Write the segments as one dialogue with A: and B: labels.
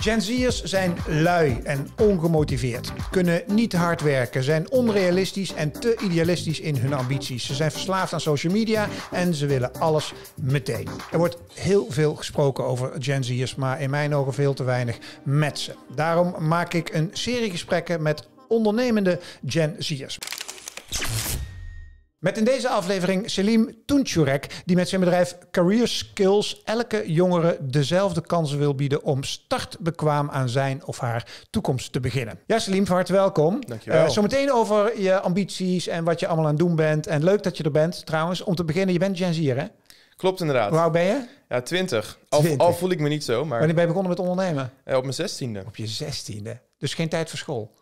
A: Gen Z'ers zijn lui en ongemotiveerd, kunnen niet hard werken, zijn onrealistisch en te idealistisch in hun ambities. Ze zijn verslaafd aan social media en ze willen alles meteen. Er wordt heel veel gesproken over Gen Z'ers, maar in mijn ogen veel te weinig met ze. Daarom maak ik een serie gesprekken met ondernemende Gen Z'ers. Met in deze aflevering Selim Tunturek, die met zijn bedrijf Career Skills elke jongere dezelfde kansen wil bieden om startbekwaam aan zijn of haar toekomst te beginnen. Ja, Selim, van harte welkom. Dankjewel. Uh, zometeen over je ambities en wat je allemaal aan het doen bent. En leuk dat je er bent trouwens. Om te beginnen, je bent Gen Zier, hè? Klopt inderdaad.
B: Hoe oud ben je? Ja, twintig. Al, al voel ik me niet zo, maar... Wanneer
A: ben je begonnen met ondernemen? Eh, op mijn zestiende. Op je zestiende. Dus geen tijd voor school?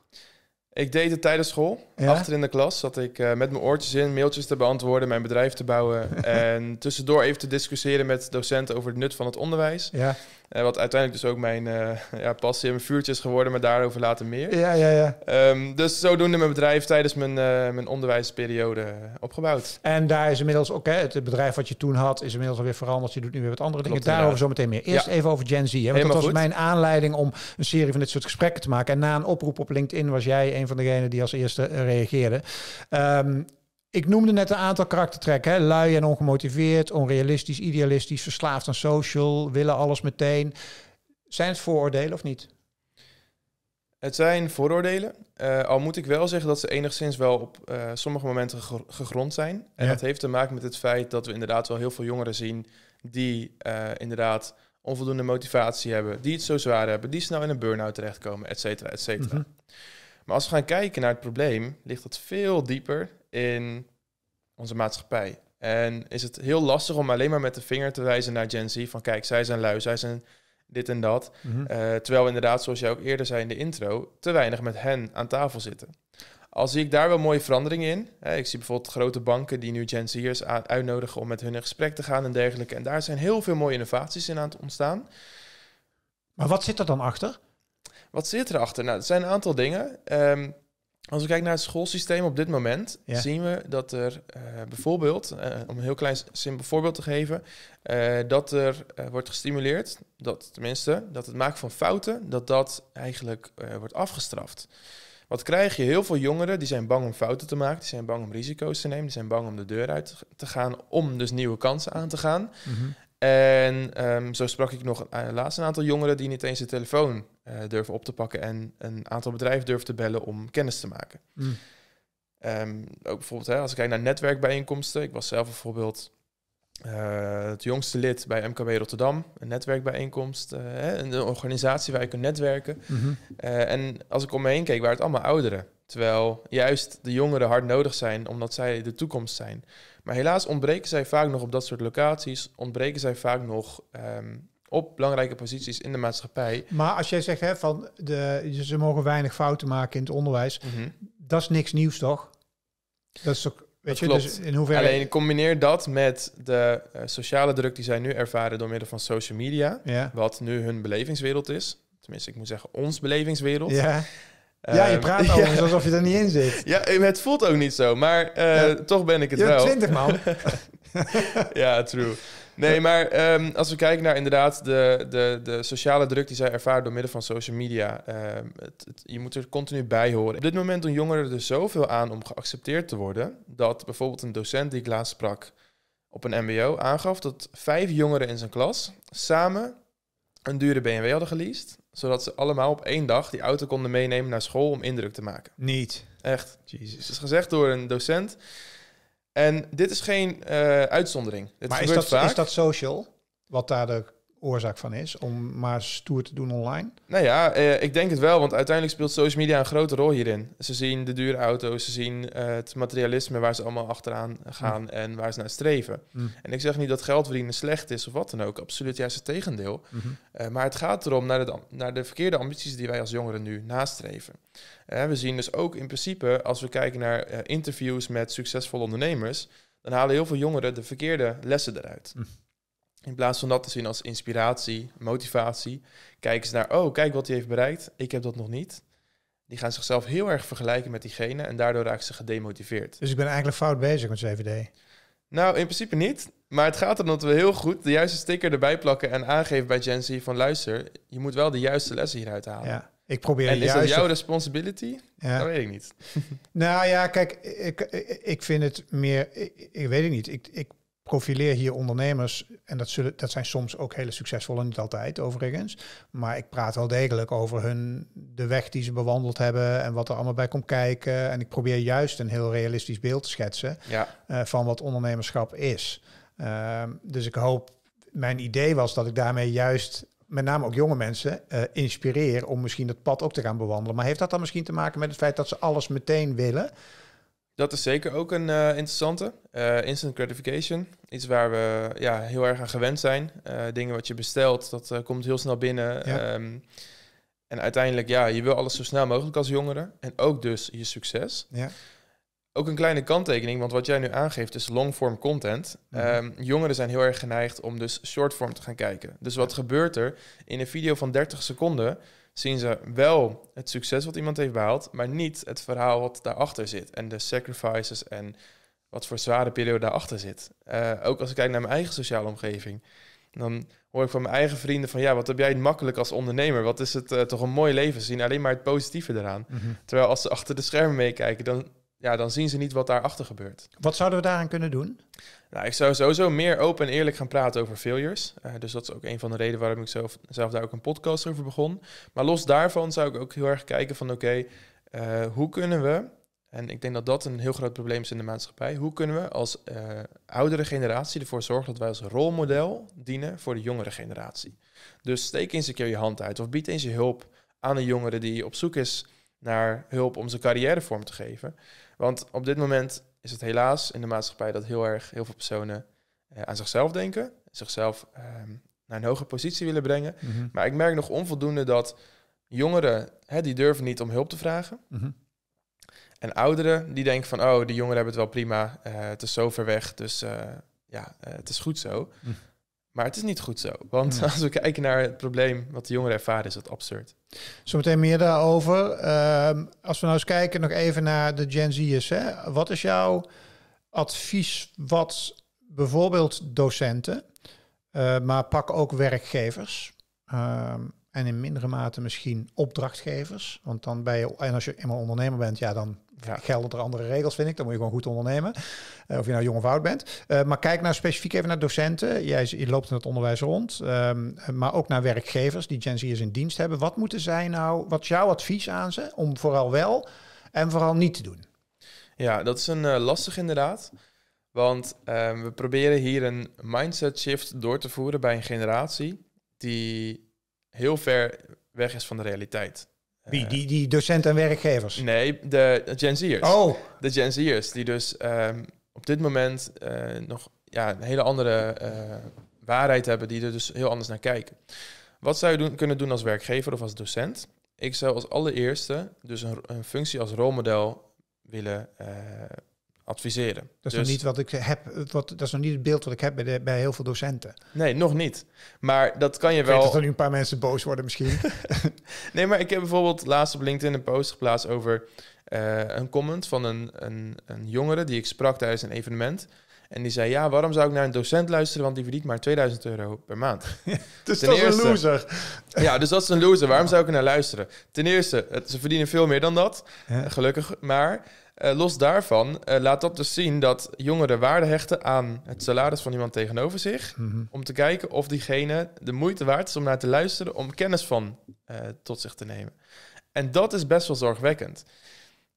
B: Ik deed het tijdens school. Ja? Achter in de klas zat ik eh, met mijn oortjes in, mailtjes te beantwoorden, mijn bedrijf te bouwen. en tussendoor even te discussiëren met docenten over het nut van het onderwijs. Ja. Eh, wat uiteindelijk dus ook mijn eh, ja, passie en mijn vuurtje is geworden, maar daarover later meer. Ja, ja, ja. Um, dus zodoende mijn bedrijf tijdens mijn, eh, mijn onderwijsperiode
A: opgebouwd. En daar is inmiddels ook, het bedrijf wat je toen had, is inmiddels alweer veranderd. Je doet nu weer wat andere dingen. Daarover zometeen meer. Eerst even over Gen Z. Hè, want dat was mijn aanleiding om een serie van dit soort gesprekken te maken. En na een oproep op LinkedIn was jij een van degenen die als eerste reageerde. Um, ik noemde net een aantal karaktertrekken. Hè? Lui en ongemotiveerd, onrealistisch, idealistisch, verslaafd aan social, willen alles meteen. Zijn het vooroordelen of niet?
B: Het zijn vooroordelen. Eh, al moet ik wel zeggen dat ze enigszins wel op eh, sommige momenten gegrond zijn. En dat heeft te maken met het feit dat we inderdaad wel heel veel jongeren zien die eh, inderdaad onvoldoende motivatie hebben, die het zo zwaar hebben, die snel in een burn-out terechtkomen, et cetera, et cetera. Mhm. Maar als we gaan kijken naar het probleem, ligt dat veel dieper in onze maatschappij. En is het heel lastig om alleen maar met de vinger te wijzen naar Gen Z. Van kijk, zij zijn lui, zij zijn dit en dat. Mhm. Eh, terwijl inderdaad, zoals jij ook eerder zei in de intro, te weinig met hen aan tafel zitten. Al zie ik daar wel mooie veranderingen in. ik zie bijvoorbeeld grote banken die nu Gen Z'ers uitnodigen om met hun in gesprek te gaan en dergelijke. En daar zijn heel veel mooie innovaties in aan het ontstaan. Maar wat zit er dan achter? Wat zit erachter? Nou, het zijn een aantal dingen. Ehm, als we kijken naar het schoolsysteem op dit moment, zien we dat er eh, bijvoorbeeld, eh, om een heel klein simpel voorbeeld te geven, eh, dat er wordt gestimuleerd, dat tenminste, dat het maken van fouten, dat dat eigenlijk wordt afgestraft. Wat krijg je? Heel veel jongeren die zijn bang om fouten te maken, die zijn bang om risico's te nemen, die zijn bang om de deur uit te gaan, om dus nieuwe kansen aan te gaan. Mhm. En ehm, zo sprak ik nog laatst een aantal jongeren die niet eens de telefoon eh, durven op te pakken en een aantal bedrijven durven te bellen om kennis te maken. Hmm. Ehm, ook bijvoorbeeld, hè, als ik kijk naar netwerkbijeenkomsten, ik was zelf bijvoorbeeld eh, het jongste lid bij MKB Rotterdam, een netwerkbijeenkomst, eh, een organisatie waar je kunt netwerken. Mhm. en als ik om me heen keek, waren het allemaal ouderen. Terwijl juist de jongeren hard nodig zijn, omdat zij de toekomst zijn. Maar helaas ontbreken zij vaak nog op dat soort locaties, ontbreken zij vaak nog ehm, op belangrijke posities in de maatschappij. Maar
A: als jij zegt hè, van de, ze mogen weinig fouten maken in het onderwijs, mhm. dat is niks nieuws toch? Dat is ook. Weet je, Dus in hoeverre... Alleen
B: combineer dat met de eh, sociale druk die zij nu ervaren door middel van social media, wat nu hun belevingswereld is. Tenminste, ik moet zeggen, ons belevingswereld. Ja. Ehm, ja, je praat over
A: alsof je er niet in zit.
B: Ja, het voelt ook niet zo, maar eh, toch ben ik het je wel. 20 man. ja, true. Nee, maar ehm, als we kijken naar inderdaad de, de, de sociale druk die zij ervaren door middel van social media. Ehm, het, je moet er continu bij horen. Op dit moment doen jongeren er zoveel aan om geaccepteerd te worden. Dat bijvoorbeeld een docent die ik laatst sprak op een mbo aangaf dat vijf jongeren in zijn klas samen een dure BMW hadden geleased. Zodat ze allemaal op één dag die auto konden meenemen naar school om indruk te maken.
A: Niet. Echt. Jezus.
B: Het is gezegd door een docent. En dit is geen eh, uitzondering. Dit maar is dat, is dat
A: social? Wat daar de oorzaak van is om maar stoer te doen online?
B: Nou ja, eh, ik denk het wel, want uiteindelijk speelt social media een grote rol hierin. Ze zien de dure auto's, ze zien eh, het materialisme waar ze allemaal achteraan gaan mm. en waar ze naar streven. Mm. En ik zeg niet dat geld verdienen slecht is of wat dan ook, absoluut juist het tegendeel. Mm-hmm. Eh, maar het gaat erom naar de, naar de verkeerde ambities die wij als jongeren nu nastreven. we zien dus ook in principe, als we kijken naar interviews met succesvolle ondernemers, dan halen heel veel jongeren de verkeerde lessen eruit. Mm. In plaats van dat te zien als inspiratie, motivatie, kijken ze naar, oh, kijk wat hij heeft bereikt, ik heb dat nog niet. Die gaan zichzelf heel erg vergelijken met diegene en daardoor raken ze gedemotiveerd.
A: Dus ik ben eigenlijk fout bezig met CVD?
B: Nou, in principe niet. Maar het gaat erom dat we heel goed de juiste sticker erbij plakken en aangeven bij Gen Z van luister, je moet wel de juiste lessen hieruit halen. Ja. Ik probeer en is dat jouw responsibility? Ja. Dat weet ik niet.
A: nou ja, kijk, ik, ik vind het meer... Ik, ik weet het niet. Ik, ik profileer hier ondernemers, en dat, zullen, dat zijn soms ook hele succesvolle, niet altijd overigens, maar ik praat wel degelijk over hun, de weg die ze bewandeld hebben en wat er allemaal bij komt kijken. En ik probeer juist een heel realistisch beeld te schetsen ja. Eh, van wat ondernemerschap is. Ehm, dus ik hoop, mijn idee was dat ik daarmee juist met name ook jonge mensen eh, inspireer om misschien dat pad ook te gaan bewandelen. Maar heeft dat dan misschien te maken met het feit dat ze alles meteen willen?
B: Dat is zeker ook een eh, interessante. Eh, instant gratification. Iets waar we ja, heel erg aan gewend zijn. Eh, dingen wat je bestelt, dat komt heel snel binnen. Ehm, en uiteindelijk, ja, je wil alles zo snel mogelijk als jongeren En ook dus je succes. Ja. Ook een kleine kanttekening, want wat jij nu aangeeft is longform content. Mhm. Ehm, jongeren zijn heel erg geneigd om dus shortform te gaan kijken. Dus wat gebeurt er? In een video van 30 seconden zien ze wel het succes wat iemand heeft behaald, maar niet het verhaal wat daarachter zit. En de sacrifices en wat voor zware periode daarachter zit. Eh, ook als ik kijk naar mijn eigen sociale omgeving. Dan hoor ik van mijn eigen vrienden van ja, wat heb jij het makkelijk als ondernemer? Wat is het eh, toch een mooi leven? Ze zien alleen maar het positieve eraan. Mhm. Terwijl als ze achter de schermen meekijken, dan ja, dan zien ze niet wat daarachter gebeurt.
A: Wat zouden we daaraan kunnen doen?
B: Nou, ik zou sowieso meer open en eerlijk gaan praten over failures. Eh, dus dat is ook een van de redenen waarom ik zelf, daar ook een podcast over begon. Maar los daarvan zou ik ook heel erg kijken van oké, eh, hoe kunnen we, en ik denk dat dat een heel groot probleem is in de maatschappij, hoe kunnen we als eh, oudere generatie ervoor zorgen dat wij als rolmodel dienen voor de jongere generatie? Dus steek eens een keer je hand uit of bied eens je hulp aan een jongere die op zoek is naar hulp om zijn carrière vorm te geven. Want op dit moment is het helaas in de maatschappij dat heel erg heel veel personen eh, aan zichzelf denken, zichzelf ehm, naar een hogere positie willen brengen. Mhm. Maar ik merk nog onvoldoende dat jongeren, hè, die durven niet om hulp te vragen. Mhm. En ouderen, die denken van, oh, die jongeren hebben het wel prima, eh, het is zo ver weg, dus eh, ja, het is goed zo. Mm. Maar het is niet goed zo. Want hmm. als we kijken naar het probleem wat de jongeren ervaren, is dat absurd.
A: Zometeen meer daarover. Ehm, als we nou eens kijken nog even naar de Gen Z'ers. Wat is jouw advies wat bijvoorbeeld docenten, eh, maar pak ook werkgevers... Ehm, en in mindere mate misschien opdrachtgevers. Want dan ben je, en als je eenmaal ondernemer bent, ja, dan gelden er andere regels, vind ik. Dan moet je gewoon goed ondernemen. Eh, of je nou jong of oud bent. Eh, maar kijk nou specifiek even naar docenten. Jij je loopt in het onderwijs rond. Ehm, maar ook naar werkgevers die Gen in dienst hebben. Wat moeten zij nou, wat is jouw advies aan ze om vooral wel en vooral niet te doen?
B: Ja, dat is een eh, lastig inderdaad. Want ehm, we proberen hier een mindset shift door te voeren bij een generatie die heel ver weg is van de realiteit.
A: Wie, eh, die, die docenten en werkgevers?
B: Nee, de Gen Z'ers. Oh. De Gen Z'ers, die dus ehm, op dit moment eh, nog ja, een hele andere eh, waarheid hebben, die er dus heel anders naar kijken. Wat zou je doen, kunnen doen als werkgever of als docent? Ik zou als allereerste dus een, een functie als rolmodel willen adviseren. Dat is dus- nog niet
A: wat ik heb. Wat, dat is nog niet het beeld wat ik heb bij, de, bij heel veel docenten.
B: Nee, nog niet. Maar dat kan je ik wel. Weet dat er nu
A: een paar mensen boos worden misschien.
B: nee, maar ik heb bijvoorbeeld laatst op LinkedIn een post geplaatst over eh, een comment van een, een, een jongere die ik sprak tijdens een evenement. En die zei, ja, waarom zou ik naar een docent luisteren? Want die verdient maar 2000 euro per maand. dus dat is een loser. Ja, dus dat is een loser. Waarom zou ik er naar luisteren? Ten eerste, het, ze verdienen veel meer dan dat. Eh, gelukkig maar. Eh, los daarvan eh, laat dat dus zien dat jongeren waarde hechten aan het salaris van iemand tegenover zich. Mhm. Om te kijken of diegene de moeite waard is om naar te luisteren, om kennis van eh, tot zich te nemen. En dat is best wel zorgwekkend.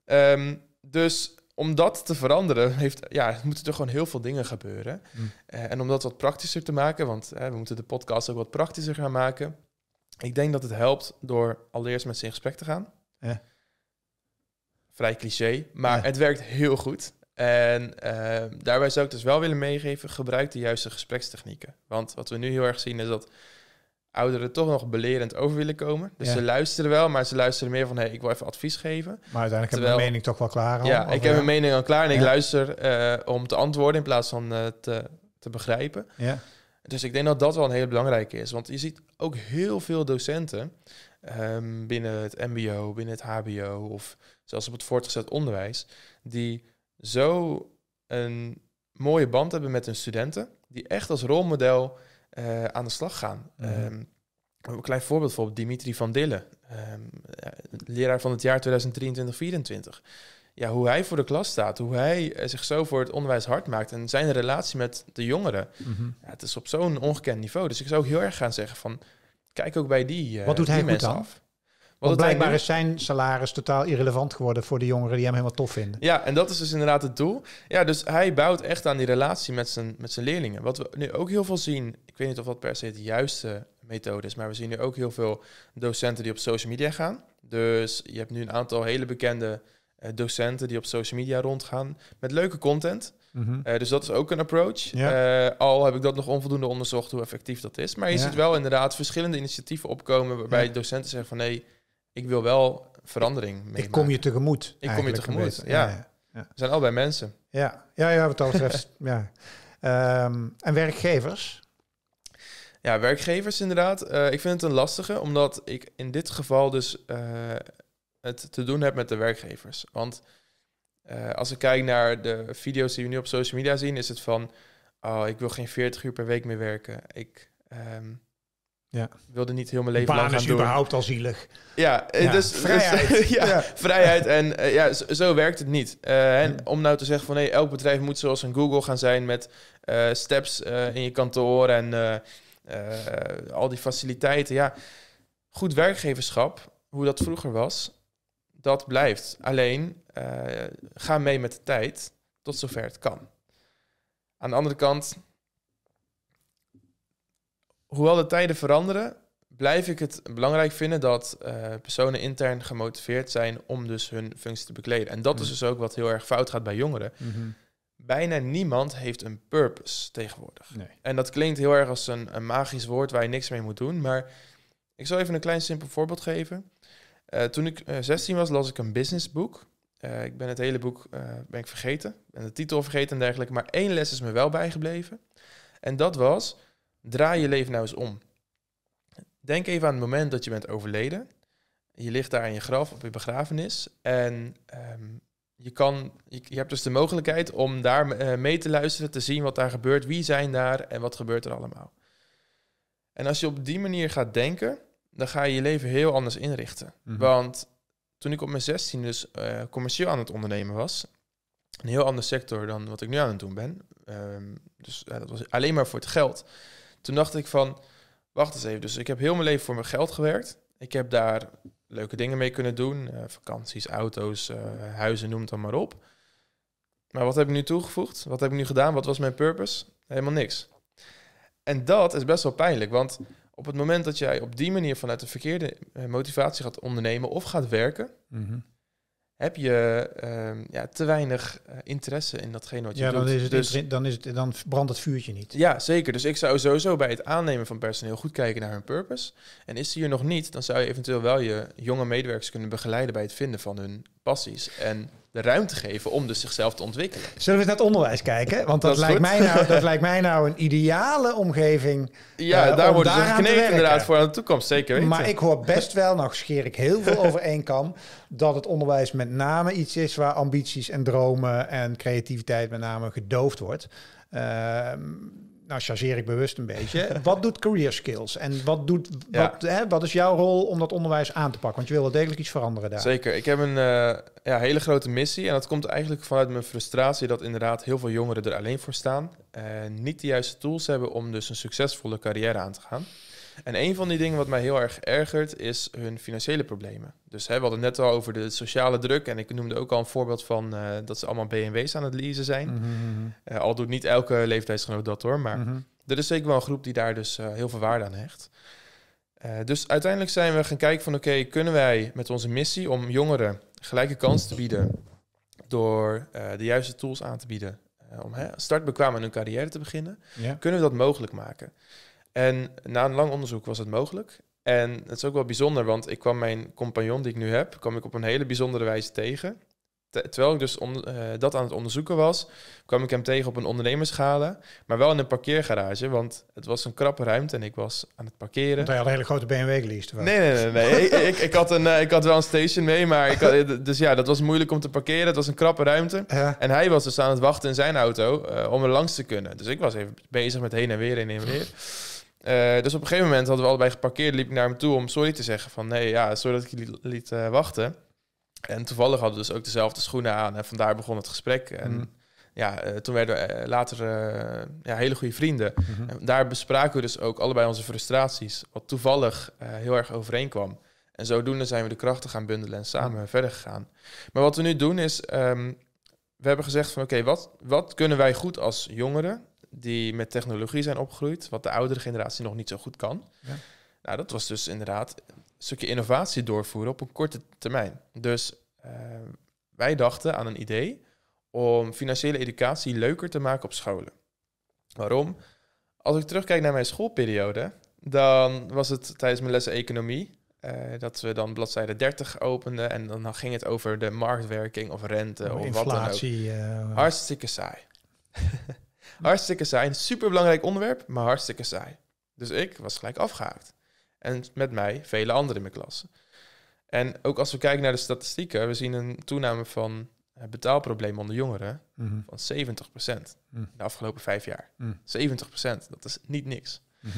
B: Ehm, dus om dat te veranderen, heeft, ja, moeten er gewoon heel veel dingen gebeuren. Mm. en om dat wat praktischer te maken, want we moeten de podcast ook wat praktischer gaan maken. Ik denk dat het helpt door allereerst met ze in gesprek te gaan. Ja vrij cliché, maar het werkt heel goed. En ehm, daarbij zou ik dus wel willen meegeven, gebruik de juiste gesprekstechnieken. Want wat we nu heel erg zien is dat ouderen toch nog belerend over willen komen. Dus ze luisteren wel, maar ze luisteren meer van... hé, hey, ik wil even advies geven.
A: Maar uiteindelijk heb ik mijn mening toch wel klaar. Al, ja, ik heb mijn mening al
B: klaar en ik luister eh, om te antwoorden... in plaats van eh, te, te begrijpen. Ja. Dus ik denk dat dat wel een hele belangrijke is. Want je ziet ook heel veel docenten ehm, binnen het mbo, binnen het hbo... of zelfs op het voortgezet onderwijs, die zo een mooie band hebben met hun studenten, die echt als rolmodel eh, aan de slag gaan. Mhm. Ehm, een klein voorbeeld, voor Dimitri van Dille, ehm, eh, leraar van het jaar 2023-2024. Ja, hoe hij voor de klas staat, hoe hij eh, zich zo voor het onderwijs hard maakt en zijn relatie met de jongeren. Mhm. ja, het is op zo'n ongekend niveau. Dus ik zou ook heel erg gaan zeggen van, kijk ook bij die Wat doet hij mensen goed af.
A: Want, blijkbaar is zijn salaris totaal irrelevant geworden voor de jongeren die hem helemaal tof vinden.
B: Ja, en dat is dus inderdaad het doel. Ja, dus hij bouwt echt aan die relatie met zijn, met zijn leerlingen. Wat we nu ook heel veel zien, ik weet niet of dat per se de juiste methode is, maar we zien nu ook heel veel docenten die op social media gaan. Dus je hebt nu een aantal hele bekende eh, docenten die op social media rondgaan met leuke content. Mhm. Eh, dus dat is ook een approach. Eh, al heb ik dat nog onvoldoende onderzocht hoe effectief dat is. Maar je ziet wel inderdaad verschillende initiatieven opkomen waarbij docenten zeggen van nee ik wil wel verandering mee. Ik kom je tegemoet. Ik kom je tegemoet, ja. ja. We zijn allebei mensen.
A: Ja, ja, ja wat dat ja. Ehm, en werkgevers?
B: Ja, werkgevers inderdaad. Eh, ik vind het een lastige, omdat ik in dit geval dus eh, het te doen heb met de werkgevers. Want eh, als ik kijk naar de video's die we nu op social media zien, is het van... Oh, ik wil geen 40 uur per week meer werken. Ik... Ehm, ja. Ik wilde niet heel mijn leven lang gaan doen. überhaupt
A: al zielig. Ja, eh, dus-, dus... Vrijheid. ja, vrijheid.
B: En eh, ja, zo, werkt het niet. Eh, om nou te zeggen van... Hey, elk bedrijf moet zoals een Google gaan zijn... met steps in je kantoor en al die faciliteiten. Ja, goed werkgeverschap, hoe dat vroeger was... dat blijft. Alleen, ga mee met de tijd tot zover het kan. Aan de andere kant hoewel de tijden veranderen, blijf ik het belangrijk vinden dat eh, personen intern gemotiveerd zijn om dus hun functie te bekleden. En dat is mm. dus ook wat heel erg fout gaat bij jongeren. Mhm. Bijna niemand heeft een purpose tegenwoordig. Nee. En dat klinkt heel erg als een, een, magisch woord waar je niks mee moet doen. Maar ik zal even een klein simpel voorbeeld geven. Eh, toen ik 16 eh, was, las ik een businessboek. ik ben het hele boek ben ik vergeten. en de titel vergeten en dergelijke. Maar één les is me wel bijgebleven. En dat was Draai je leven nou eens om. Denk even aan het moment dat je bent overleden. Je ligt daar in je graf op je begrafenis. En ehm, je, kan, je, je, hebt dus de mogelijkheid om daar eh, mee te luisteren, te zien wat daar gebeurt. Wie zijn daar en wat gebeurt er allemaal. En als je op die manier gaat denken, dan ga je je leven heel anders inrichten. Mhm. Want toen ik op mijn 16 dus eh, commercieel aan het ondernemen was, een heel andere sector dan wat ik nu aan het doen ben. Ehm, dus dat was alleen maar voor het geld. Toen dacht ik van, wacht eens even. Dus ik heb heel mijn leven voor mijn geld gewerkt. Ik heb daar leuke dingen mee kunnen doen. Eh, vakanties, auto's, eh, huizen, noem het dan maar op. Maar wat heb ik nu toegevoegd? Wat heb ik nu gedaan? Wat was mijn purpose? Helemaal niks. En dat is best wel pijnlijk, want op het moment dat jij op die manier vanuit de verkeerde eh, motivatie gaat ondernemen of gaat werken, mm heb je ehm, ja, te weinig eh, interesse in datgene wat je doet. Ja, dan, is het dus,
A: dan, is het, dan brandt het vuurtje niet.
B: Ja, zeker. Dus ik zou sowieso bij het aannemen van personeel goed kijken naar hun purpose. En is die hier nog niet, dan zou je eventueel wel je jonge medewerkers kunnen begeleiden bij het vinden van hun passies. En de ruimte geven om dus zichzelf te ontwikkelen.
A: Zullen we eens naar het onderwijs kijken? Want dat, lijkt, mij nou, dat lijkt mij nou een ideale omgeving. Ja, eh, daar wordt ze gekneed inderdaad
B: voor aan de toekomst, zeker Maar ik hoor best
A: wel, nog scheer ik heel veel over één kam, dat het onderwijs met name iets is waar ambities en dromen en creativiteit met name gedoofd wordt. Ehm, nou chargeer ik bewust een beetje. wat doet career skills en wat, doet, ja. hè, wat is jouw rol om dat onderwijs aan te pakken? Want je wil wel degelijk iets veranderen daar.
B: Zeker. Ik heb een eh, ja, hele grote missie en dat komt eigenlijk vanuit mijn frustratie dat inderdaad heel veel jongeren er alleen voor staan. en niet de juiste tools hebben om dus een succesvolle carrière aan te gaan. En een van die dingen wat mij heel erg ergert is hun financiële problemen. Dus hè, we hadden net al over de sociale druk. En ik noemde ook al een voorbeeld van eh, dat ze allemaal BMW's aan het leasen zijn. Mhm, mhm. Eh, al doet niet elke leeftijdsgenoot dat hoor. Maar mm er is zeker wel een groep die daar dus eh, heel veel waarde aan hecht. dus uiteindelijk zijn we gaan kijken van oké, kunnen wij met onze missie om jongeren gelijke kansen te bieden door de juiste tools aan te bieden om hè, startbekwaam aan hun carrière te beginnen, kunnen we dat mogelijk maken? En na een lang onderzoek was het mogelijk. En het is ook wel bijzonder, want ik kwam mijn compagnon die ik nu heb, kwam ik op een hele bijzondere wijze tegen. Terwijl ik dus eh, dat aan het onderzoeken was, kwam ik hem tegen op een ondernemerschade, maar wel in een parkeergarage, want het was een krappe ruimte en ik was aan het parkeren. Want hij had een hele
A: grote BMW geleased. Nee, nee, nee. nee. ik,
B: ik, had een, eh, ik had wel een station mee, maar ik dus ja, dat was moeilijk om te parkeren. Het was een krappe ruimte. En hij was dus aan het wachten in zijn auto eh, om er langs te kunnen. Dus ik was even bezig met heen en weer, heen en weer. Eh, dus op een gegeven moment hadden we allebei geparkeerd, liep ik naar hem toe om sorry te zeggen van nee, ja, sorry dat ik je liet eh, wachten. En toevallig hadden we dus ook dezelfde schoenen aan en vandaar begon het gesprek. En mhm. ja, eh, toen werden we later ja, hele goede vrienden. Mhm. En daar bespraken we dus ook allebei onze frustraties, wat toevallig heel erg overeenkwam. En zodoende zijn we de krachten gaan bundelen en samen mhm. verder gegaan. Maar wat we nu doen is, ehm, we hebben gezegd van oké, wat, wat kunnen wij goed als jongeren? die met technologie zijn opgegroeid, wat de oudere generatie nog niet zo goed kan. Ja. Nou, dat was dus inderdaad een stukje innovatie doorvoeren op een korte termijn. Dus ehm, wij dachten aan een idee om financiële educatie leuker te maken op scholen. Waarom? Als ik terugkijk naar mijn schoolperiode, dan was het tijdens mijn lessen economie eh, dat we dan bladzijde 30 openden en dan ging het over de marktwerking of rente oh, of, inflatie, wat dan ook. Eh, Hartstikke saai. Hartstikke saai. Een superbelangrijk onderwerp, maar hartstikke saai. Dus ik was gelijk afgehaakt. En met mij vele anderen in mijn klas. En ook als we kijken naar de statistieken, we zien een toename van betaalproblemen onder jongeren mhm. van 70% mm. de afgelopen vijf jaar. 70%, mm. dat is niet niks. Mhm.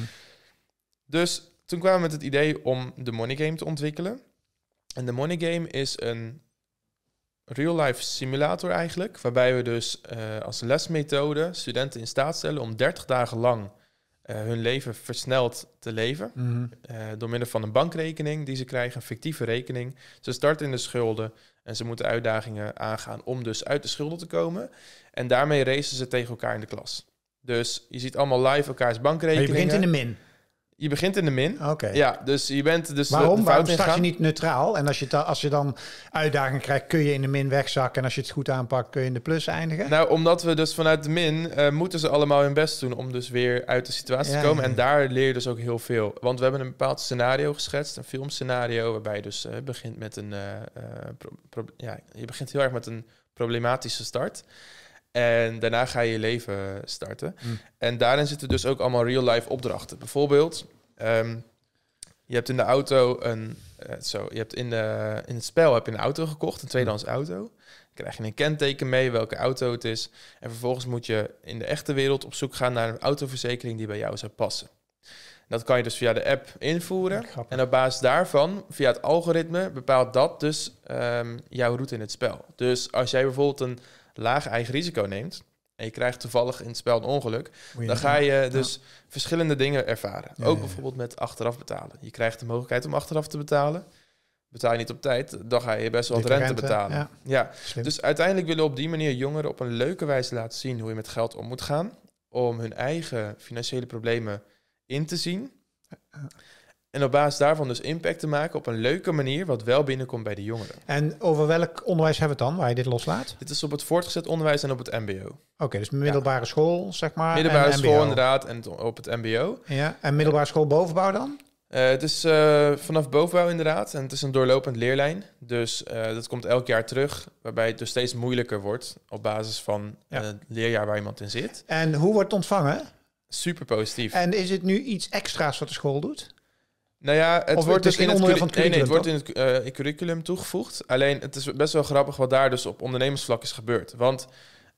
B: Dus toen kwamen we met het idee om de Money Game te ontwikkelen. En de Money Game is een real-life simulator eigenlijk, waarbij we dus eh, als lesmethode studenten in staat stellen om 30 dagen lang eh, hun leven versneld te leven. Mhm. Eh, door middel van een bankrekening die ze krijgen, een fictieve rekening. Ze starten in de schulden en ze moeten uitdagingen aangaan om dus uit de schulden te komen. En daarmee racen ze tegen elkaar in de klas. Dus je ziet allemaal live elkaars bankrekening. je begint in de min. Je begint in de min. Oké. Ja, dus je bent dus. Waarom? Eh, de Waarom start je niet
A: neutraal? En als je, als je dan uitdaging krijgt, kun je in de min wegzakken. En als je het goed aanpakt, kun je in de plus eindigen.
B: Nou, omdat we dus vanuit de min eh, moeten ze allemaal hun best doen om dus weer uit de situatie te komen. En daar leer je dus ook heel veel. Want we hebben een bepaald scenario geschetst, een filmscenario, waarbij je dus eh, begint met een. ja, je begint heel erg met een problematische start. En daarna ga je je leven starten. Hmm. En daarin zitten dus ook allemaal real-life opdrachten. Bijvoorbeeld, ehm, je hebt in de auto een. Eh, zo, je hebt in, de, in het spel heb je een auto gekocht, een tweedehands hmm. auto. Dan krijg je een kenteken mee, welke auto het is. En vervolgens moet je in de echte wereld op zoek gaan naar een autoverzekering die bij jou zou passen. dat kan je dus via de app invoeren. en op basis daarvan, via het algoritme, bepaalt dat dus ehm, jouw route in het spel. Dus als jij bijvoorbeeld een laag eigen risico neemt en je krijgt toevallig in het spel een ongeluk, dan ga je dus verschillende dingen ervaren. ook bijvoorbeeld met achteraf betalen. Je krijgt de mogelijkheid om achteraf te betalen. Betaal je niet op tijd, dan ga je best wel de rente, betalen. Ja. Dus uiteindelijk willen we op die manier jongeren op een leuke wijze laten zien hoe je met geld om moet gaan. Om hun eigen financiële problemen in te zien. En op basis daarvan dus impact te maken op een leuke manier, wat wel binnenkomt bij de jongeren.
A: En over welk onderwijs hebben we het dan, waar je dit loslaat? Dit is op het voortgezet onderwijs en op het MBO. Oké, dus middelbare school, zeg maar. Middelbare school,
B: inderdaad, en op het MBO.
A: Ja, en middelbare school bovenbouw dan?
B: Eh, het is eh, vanaf bovenbouw inderdaad en het is een doorlopend leerlijn. Dus eh, dat komt elk jaar terug, waarbij het dus steeds moeilijker wordt op basis van het leerjaar waar iemand in zit.
A: En hoe wordt het ontvangen?
B: Super positief.
A: En is het nu iets extra's wat de school doet?
B: Nou ja, het wordt dus in het, curriculum, nee, nee, het wordt in het eh, curriculum toegevoegd. Alleen het is best wel grappig wat daar dus op ondernemersvlak is gebeurd. Want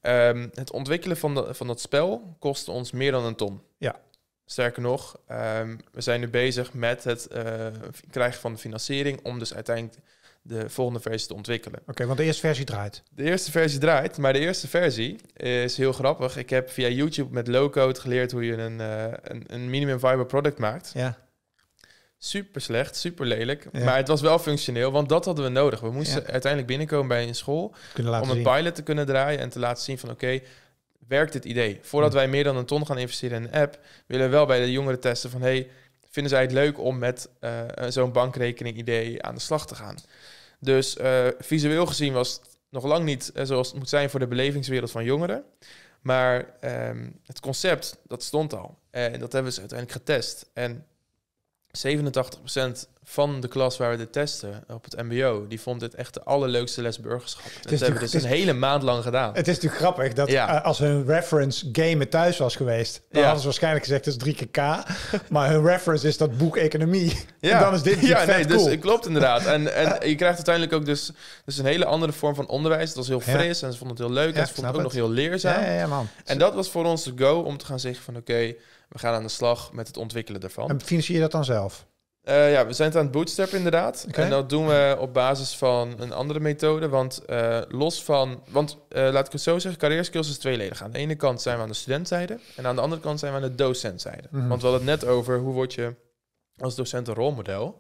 B: ehm, het ontwikkelen van, de, van dat spel kost ons meer dan een ton. Ja. Sterker nog, ehm, we zijn nu bezig met het eh, krijgen van de financiering om dus uiteindelijk de volgende versie te ontwikkelen.
A: Oké, want de eerste versie draait.
B: De eerste versie draait, maar de eerste versie is heel grappig. Ik heb via YouTube met low-code geleerd hoe je een, eh, een, een minimum viable product maakt. Ja. Super slecht, super lelijk. Maar het was wel functioneel, want dat hadden we nodig. We moesten uiteindelijk binnenkomen bij een school om een pilot te kunnen draaien en te laten zien van oké, werkt dit idee? Voordat wij meer dan een ton gaan investeren in een app, willen we wel bij de jongeren testen van hey, vinden zij het leuk om met eh, zo'n bankrekening idee aan de slag te gaan? Dus eh, visueel gezien was het nog lang niet eh, zoals het moet zijn voor de belevingswereld van jongeren. Maar ehm, het concept, dat stond al. En dat hebben ze uiteindelijk getest. En 87% van de klas waar we dit testen op het MBO, die vond dit echt de allerleukste les burgerschap. Het dat hebben we dus een hele maand lang gedaan. Het
A: is natuurlijk grappig dat eh, als hun reference gamen thuis was geweest, dan hadden ze waarschijnlijk gezegd: dat is drie keer K. maar hun reference is dat boek Economie. Ja. En dan is dit ja, nee, dus cool. dus
B: klopt inderdaad. En, en je krijgt uiteindelijk ook dus, dus een hele andere vorm van onderwijs. Het was heel fris en ze vonden het heel leuk en ze vonden het ook nog heel leerzaam. Man. En dat was voor ons de go om te gaan zeggen: van oké. We gaan aan de slag met het ontwikkelen daarvan. En financier
A: je dat dan zelf?
B: Eh, ja, we zijn het aan het bootstrap inderdaad. En dat doen we op basis van een andere methode. Want eh, los van... Want eh, laat ik het zo zeggen, carrière skills is tweeledig. Aan de ene kant zijn we aan de studentzijde. En aan de andere kant zijn we aan de docentzijde. Mhm. Want we hadden het net over hoe word je als docent een rolmodel.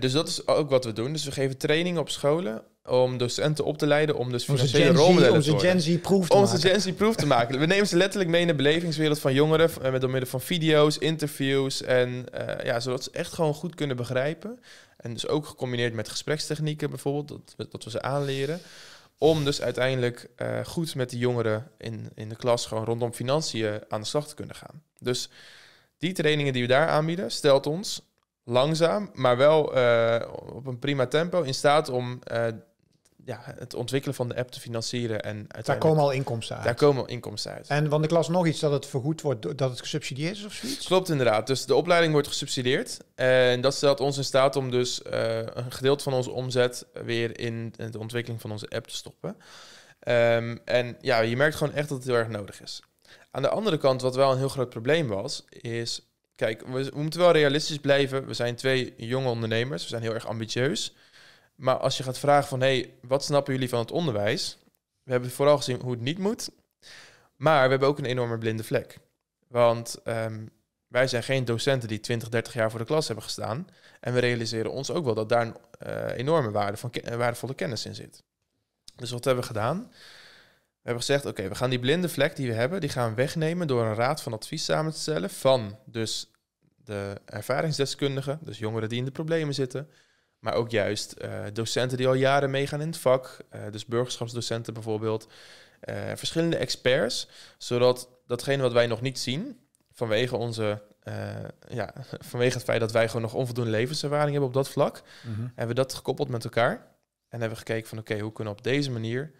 B: dus dat is ook wat we doen. Dus we geven trainingen op scholen om docenten op te leiden, om dus financiële rolmodellen te worden. Onze Gen Z-proof te maken. Onze Gen z te maken. We nemen ze letterlijk mee in de belevingswereld van jongeren, eh, met door middel van video's, interviews en eh, ja, zodat ze echt gewoon goed kunnen begrijpen. En dus ook gecombineerd met gesprekstechnieken bijvoorbeeld, dat, we, dat we ze aanleren. Om dus uiteindelijk eh, goed met de jongeren in, in de klas gewoon rondom financiën aan de slag te kunnen gaan. Dus die trainingen die we daar aanbieden, stelt ons langzaam, maar wel op een prima tempo in staat om ja, het ontwikkelen van de app te financieren. En daar komen al inkomsten uit. Daar
A: komen al inkomsten uit. En want ik las nog iets dat het vergoed wordt, dat het gesubsidieerd is of
B: zoiets? Klopt inderdaad. Dus de opleiding wordt gesubsidieerd. En dat stelt ons in staat om dus eh, een gedeelte van onze omzet weer in de ontwikkeling van onze app te stoppen. Ehm, en ja, je merkt gewoon echt dat het heel erg nodig is. Aan de andere kant, wat wel een heel groot probleem was, is... Kijk, we moeten wel realistisch blijven. We zijn twee jonge ondernemers. We zijn heel erg ambitieus. Maar als je gaat vragen van, hé, hey, wat snappen jullie van het onderwijs? We hebben vooral gezien hoe het niet moet. Maar we hebben ook een enorme blinde vlek. Want ehm, wij zijn geen docenten die 20, 30 jaar voor de klas hebben gestaan. En we realiseren ons ook wel dat daar een eh, enorme waarde van eh, waardevolle kennis in zit. Dus wat hebben we gedaan? We hebben gezegd, oké, we gaan die blinde vlek die we hebben, die gaan we wegnemen door een raad van advies samen te stellen van dus de ervaringsdeskundigen, dus jongeren die in de problemen zitten, maar ook juist eh, docenten die al jaren meegaan in het vak. Eh, dus burgerschapsdocenten bijvoorbeeld. Eh, verschillende experts. Zodat datgene wat wij nog niet zien, vanwege onze. ja, vanwege het feit dat wij gewoon nog onvoldoende levenservaring hebben op dat vlak, mhm. hebben we dat gekoppeld met elkaar. En hebben we gekeken van oké, hoe kunnen we op deze manier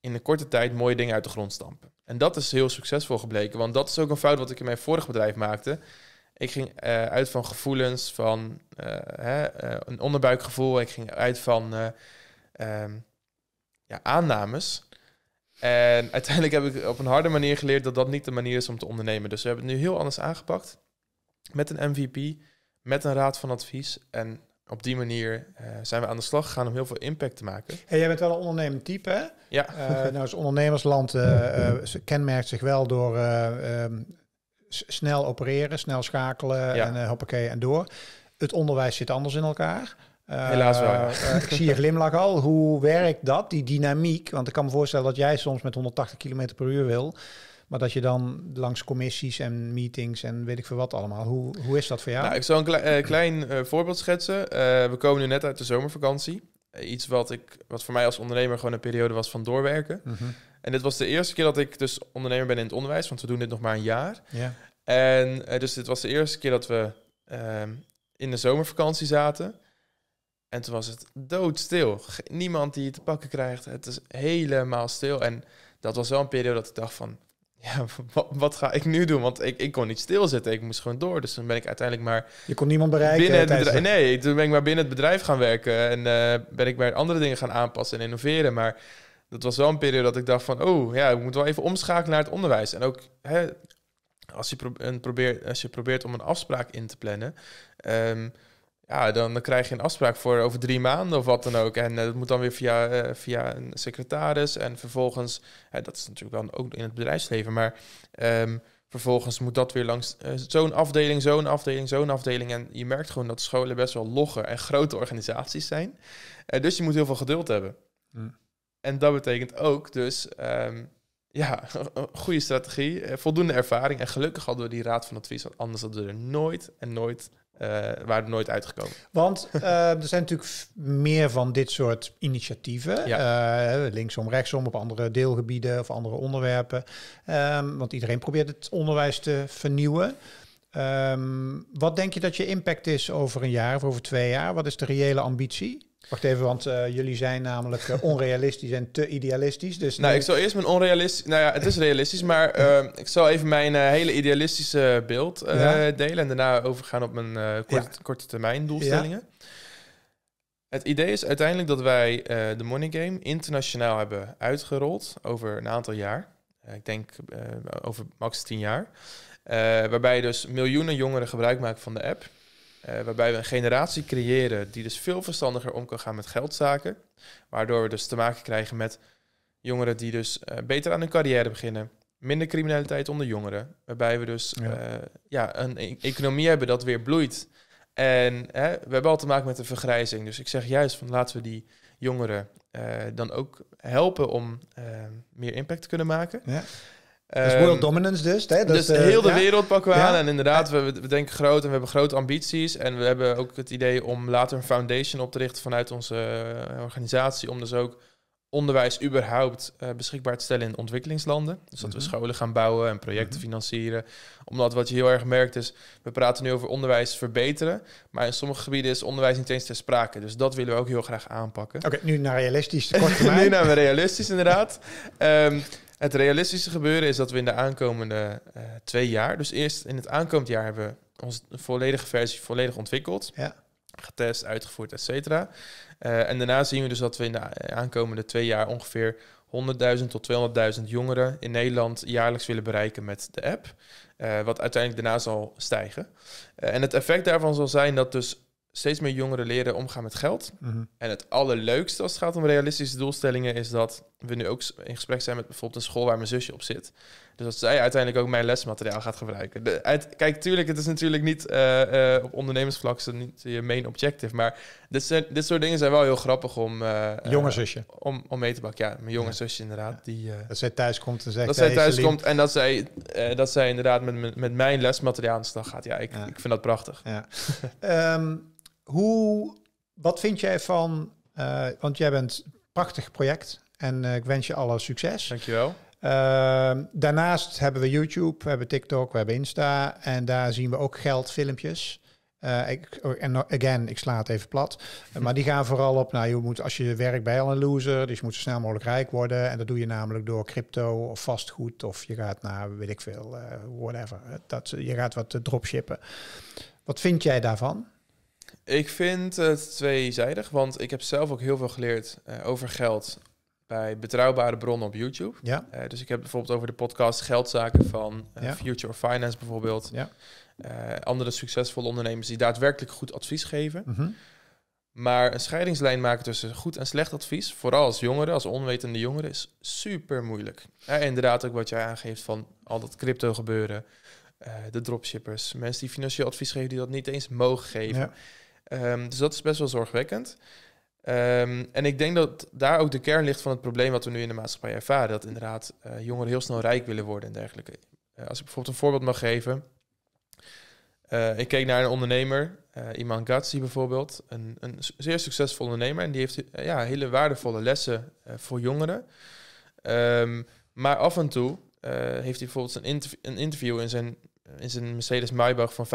B: in een korte tijd mooie dingen uit de grond stampen. En dat is heel succesvol gebleken, want dat is ook een fout wat ik in mijn vorig bedrijf maakte. Ik ging eh, uit van gevoelens, van eh, hè, eh, een onderbuikgevoel. Ik ging uit van ehm, ja, aannames. En uiteindelijk heb ik op een harde manier geleerd dat dat niet de manier is om te ondernemen. Dus we hebben het nu heel anders aangepakt. Met een MVP, met een raad van advies. En op die manier zijn we aan de slag gegaan om heel veel impact te maken.
A: Hey, jij bent wel een ondernemend type, hè? Ja. nou, als ondernemersland kenmerkt zich wel door ehm, snel opereren, snel schakelen en uh, hoppakee en door. Het onderwijs zit anders in elkaar. Eh, Helaas wel. Eh, ik zie je glimlach al. Hoe werkt dat, die dynamiek? Want ik kan me voorstellen dat jij soms met 180 km per uur wil. Maar dat je dan langs commissies en meetings en weet ik veel wat allemaal. Hoe, hoe is dat voor jou? Nou,
B: ik zal een klein voorbeeld schetsen. we komen nu net uit de zomervakantie. Iets wat, ik, wat voor mij als ondernemer gewoon een periode was van doorwerken. Mhm. En dit was de eerste keer dat ik dus ondernemer ben in het onderwijs, want we doen dit nog maar een jaar. Ja. En eh, dus dit was de eerste keer dat we ehm, in de zomervakantie zaten. En toen was het doodstil. Niemand die het te pakken krijgt. Het is helemaal stil. En dat was wel een periode dat ik dacht van... Ja, wat, ga ik nu doen? Want ik, ik kon niet stilzitten. Ik moest gewoon door. Dus toen ben ik uiteindelijk maar... Je kon niemand bereiken? Binnen het bedrijf, nee, toen ben ik maar binnen het bedrijf gaan werken. En eh, ben ik bij andere dingen gaan aanpassen en innoveren. Maar dat was wel een periode dat ik dacht van... oh, ja, ik moet wel even omschakelen naar het onderwijs. En ook hè, als, je probeert, als je probeert om een afspraak in te plannen... Ehm, ja, dan, dan, krijg je een afspraak voor over drie maanden of wat dan ook. En eh, dat moet dan weer via, eh, via een secretaris. En vervolgens, dat is natuurlijk dan ook in het bedrijfsleven, maar ehm, vervolgens moet dat weer langs eh, zo'n afdeling, zo'n afdeling, zo'n afdeling. En je merkt gewoon dat scholen best wel logger en grote organisaties zijn. dus je moet heel veel geduld hebben. Hm. En dat betekent ook dus ehm, ja, een goede strategie, eh, voldoende ervaring. En gelukkig hadden we die raad van advies, anders hadden we er nooit en nooit, eh, waren we nooit uitgekomen.
A: Want ehm, er zijn natuurlijk meer van dit soort initiatieven, eh, linksom, rechtsom, op andere deelgebieden of andere onderwerpen. Ehm, want iedereen probeert het onderwijs te vernieuwen. wat denk je dat je impact is over een jaar of over twee jaar? Wat is de reële ambitie? Wacht even, want eh, jullie zijn namelijk eh, onrealistisch en te idealistisch. Dus nou, ik zal eerst
B: mijn onrealistisch... Nou ja, het is realistisch, maar eh, ik zal even mijn hele idealistische beeld delen... en daarna overgaan op mijn korte, ja. korte termijn doelstellingen. Het idee is uiteindelijk dat wij de Money Game internationaal hebben uitgerold... over een aantal jaar. ik denk over max 10 jaar. waarbij dus miljoenen jongeren gebruik maken van de app... Eh, waarbij we een generatie creëren die dus veel verstandiger om kan gaan met geldzaken. Waardoor we dus te maken krijgen met jongeren die dus eh, beter aan hun carrière beginnen. Minder criminaliteit onder jongeren. Waarbij we dus ja. Eh, ja een e-, economie hebben dat weer bloeit. En hè, we hebben al te maken met een vergrijzing. Dus ik zeg juist van laten we die jongeren dan ook helpen om meer impact te kunnen maken. Ja. Dus world dominance dus. Hè? Dat dus is, eh, heel de wereld pakken we aan. En inderdaad, we, denken groot en we hebben grote ambities. En we hebben ook het idee om later een foundation op te richten vanuit onze eh, organisatie. Om dus ook onderwijs überhaupt eh, beschikbaar te stellen in ontwikkelingslanden. Dus dat we mhm. scholen gaan bouwen en projecten mhm. financieren. Omdat wat je heel erg merkt is, we praten nu over onderwijs verbeteren. Maar in sommige gebieden is onderwijs niet eens ter sprake. Dus dat willen we ook heel graag aanpakken. Oké, nu naar realistisch. nu naar realistisch inderdaad. Um, het realistische gebeuren is dat we in de aankomende eh, twee jaar, dus eerst in het aankomend jaar, hebben we onze volledige versie volledig ontwikkeld. Getest, uitgevoerd, et cetera. Eh, en daarna zien we dus dat we in de aankomende twee jaar ongeveer 100.000 tot 200.000 jongeren in Nederland jaarlijks willen bereiken met de app. Eh, wat uiteindelijk daarna zal stijgen. en het effect daarvan zal zijn dat dus steeds meer jongeren leren omgaan met geld. Mhm. En het allerleukste als het gaat om realistische doelstellingen is dat we nu ook in gesprek zijn met bijvoorbeeld een school waar mijn zusje op zit. Dus dat zij uiteindelijk ook mijn lesmateriaal gaat gebruiken. kijk, tuurlijk, het is natuurlijk niet eh, eh, op ondernemersvlak niet je main objective. Maar dit, dit soort dingen zijn wel heel grappig om... Uh, jonge zusje. om, om mee te bakken, ja. Mijn jonge zusje inderdaad.
A: Die, dat zij thuis komt en zegt... Dat zij thuis komt
B: en dat zij, dat zij inderdaad met, met mijn lesmateriaal aan de slag gaat. Ja, ik, ik vind dat prachtig. Ja.
A: Ehm, hoe, wat vind jij van, eh, want jij bent een prachtig project en eh, ik wens je alle succes. Dankjewel. Uh, daarnaast hebben we YouTube, we hebben TikTok, we hebben Insta en daar zien we ook geldfilmpjes. Eh, oh, en again, ik sla het even plat. maar die gaan vooral op, nou, je moet, als je werkt bij al een loser, dus je moet zo snel mogelijk rijk worden. En dat doe je namelijk door crypto of vastgoed of je gaat naar, weet ik veel, whatever. Dat, je gaat wat dropshippen. Wat vind jij daarvan?
B: Ik vind het tweezijdig, want ik heb zelf ook heel veel geleerd eh, over geld bij betrouwbare bronnen op YouTube. Ja. Eh, dus ik heb bijvoorbeeld over de podcast Geldzaken van eh, Future of Finance bijvoorbeeld. Ja. andere succesvolle ondernemers die daadwerkelijk goed advies geven. Mm -hmm. Maar een scheidingslijn maken tussen goed en slecht advies, vooral als jongeren, als onwetende jongeren, is super moeilijk. inderdaad, ook wat jij aangeeft van al dat crypto gebeuren, de dropshippers, mensen die financieel advies geven die dat niet eens mogen geven. Ja. Ehm, dus dat is best wel zorgwekkend. Ehm, en ik denk dat daar ook de kern ligt van het probleem wat we nu in de maatschappij ervaren. Dat inderdaad eh, jongeren heel snel rijk willen worden en dergelijke. Eh, als ik bijvoorbeeld een voorbeeld mag geven. Eh, ik keek naar een ondernemer, Iman Gatsi bijvoorbeeld. Een, een zeer succesvol ondernemer. En die heeft ja, hele waardevolle lessen voor jongeren. Ehm, maar af en toe heeft hij bijvoorbeeld een, een interview in zijn eh, in zijn Mercedes Maybach van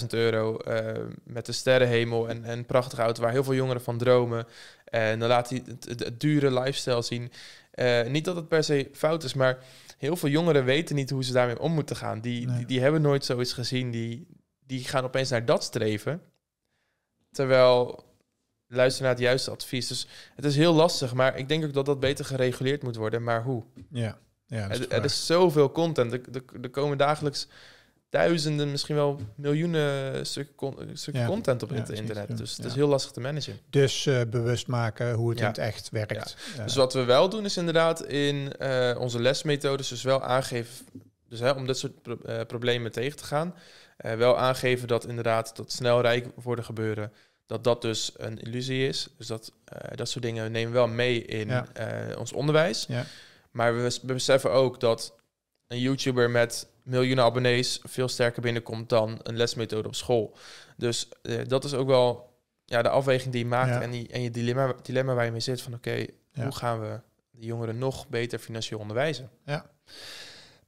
B: 500.000 euro eh, met de sterrenhemel en, een prachtige auto waar heel veel jongeren van dromen. En dan laat hij het, dure lifestyle zien. Eh, niet dat het per se fout is, maar heel veel jongeren weten niet hoe ze daarmee om moeten gaan. Die, die, hebben nooit zoiets gezien. Die, die gaan opeens naar dat streven. Terwijl luister naar het juiste advies. Dus het is heel lastig, maar ik denk ook dat dat beter gereguleerd moet worden. Maar hoe? Ja, ja dat is er, is zoveel content. Er, er, er komen dagelijks duizenden, misschien wel miljoenen stuk eh, content op het internet. Dus het is heel lastig te managen.
A: Dus eh, bewust maken hoe het in het echt werkt. Dus
B: wat we wel doen is inderdaad in eh, onze lesmethodes dus wel aangeven, dus hè, om dit soort problemen tegen te gaan, wel aangeven dat inderdaad dat snel rijk worden gebeuren, dat dat dus een illusie is. Dus dat, dat soort dingen nemen we wel mee in ons onderwijs. Maar we beseffen ook dat een YouTuber met miljoenen abonnees veel sterker binnenkomt dan een lesmethode op school. Dus eh, dat is ook wel ja, de afweging die je maakt en, die, en je dilemma, dilemma waar je mee zit van oké, hoe gaan we de jongeren nog beter financieel onderwijzen?
A: Ja.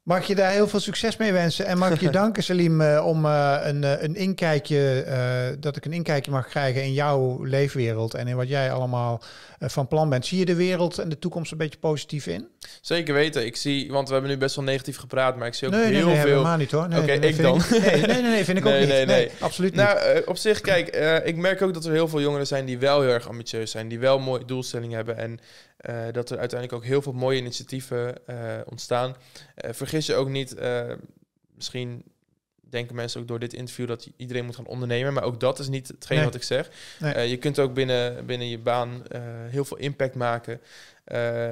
A: Mag je daar heel veel succes mee wensen. En mag ik je danken, Salim, eh, om eh, een, eh, een inkijkje, dat ik een inkijkje mag krijgen in jouw leefwereld en in wat jij allemaal van plan bent. Zie je de wereld en de toekomst een beetje positief in?
B: Zeker weten. Ik zie, want we hebben nu best wel negatief gepraat, maar ik zie ook heel nee, nee, veel. Helemaal niet hoor. Nee, Oké, ik dan. nee, nee, nee, vind ik ook niet. Nee, nee, absoluut niet. Nou, op zich, kijk, ik merk ook dat er heel veel jongeren zijn die wel heel erg ambitieus zijn, die wel mooie doelstellingen hebben en eh, dat er uiteindelijk ook heel veel mooie initiatieven eh, ontstaan. Uh, vergis je ook niet, misschien denken mensen ook door dit interview dat iedereen moet gaan ondernemen, maar ook dat is niet hetgeen wat ik zeg. je kunt ook binnen, binnen je baan heel veel impact maken.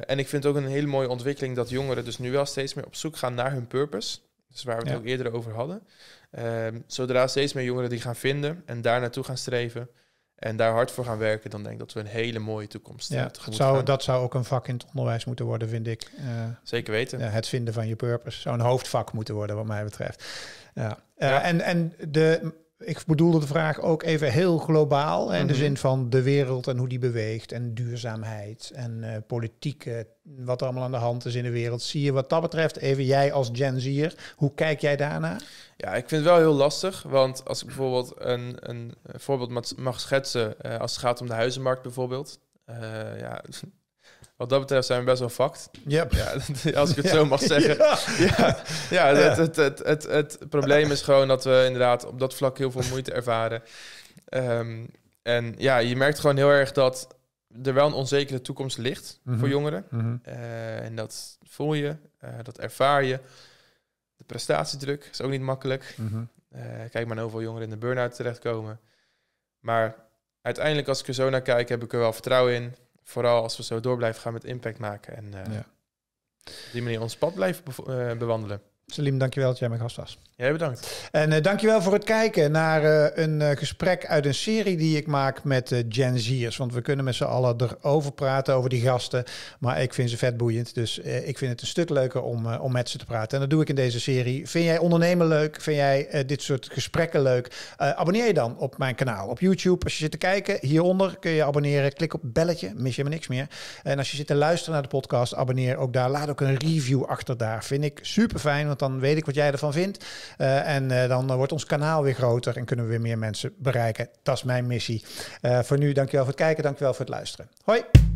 B: en ik vind ook een hele mooie ontwikkeling dat jongeren dus nu wel steeds meer op zoek gaan naar hun purpose. Dus waar we het ook eerder over hadden. Ehm, zodra steeds meer jongeren die gaan vinden en daar naartoe gaan streven, en daar hard voor gaan werken, dan denk ik dat we een hele mooie toekomst hebben. Eh, dat zou, dat
A: zou ook een vak in het onderwijs moeten worden, vind ik. Eh, Zeker weten. het vinden van je purpose zou een hoofdvak moeten worden, wat mij betreft. Ja. Eh, ja. En, en de, ik bedoelde de vraag ook even heel globaal. In de mhm. zin van de wereld en hoe die beweegt. En duurzaamheid en eh, politiek. Eh, wat er allemaal aan de hand is in de wereld. Zie je wat dat betreft even jij als Gen Zier. Hoe kijk jij daarna?
B: Ja, ik vind het wel heel lastig. Want als ik bijvoorbeeld een, een voorbeeld mag schetsen. Eh, als het gaat om de huizenmarkt bijvoorbeeld. ja, wat dat betreft zijn we best wel fucked. Yep. Ja, als ik het zo mag zeggen. Ja, ja, Het, het, het, probleem is gewoon dat we inderdaad op dat vlak heel veel moeite ervaren. Ehm, en ja, je merkt gewoon heel erg dat er wel een onzekere toekomst ligt voor mhm. jongeren. Mhm. Eh, en dat voel je, eh, dat ervaar je. De prestatiedruk is ook niet makkelijk. Mhm. Eh, kijk maar naar hoeveel jongeren in de burn-out terechtkomen. Maar uiteindelijk, als ik er zo naar kijk, heb ik er wel vertrouwen in Vooral als we zo door blijven gaan met impact maken. En eh, ja. op die manier ons pad blijven eh, bewandelen.
A: Salim, dankjewel dat jij mijn gast was.
B: Jij bedankt.
A: En uh, dankjewel voor het kijken naar eh, een eh, gesprek uit een serie die ik maak met Gen Ziers. Want we kunnen met z'n allen erover praten, over die gasten. Maar ik vind ze vet boeiend. Dus ik vind het een stuk leuker om, om met ze te praten. En dat doe ik in deze serie. Vind jij ondernemen leuk? Vind jij dit soort gesprekken leuk? abonneer je dan op mijn kanaal op YouTube. Als je zit te kijken, hieronder kun je abonneren. Klik op belletje, mis je maar niks meer. En als je zit te luisteren naar de podcast, abonneer ook daar. Laat ook een review achter daar. Vind ik super fijn, want dan weet ik wat jij ervan vindt. Eh, en eh, dan eh, wordt ons kanaal weer groter en kunnen we weer meer mensen bereiken. Dat is mijn missie. voor nu, dankjewel voor het kijken, dankjewel voor het luisteren. Hoi!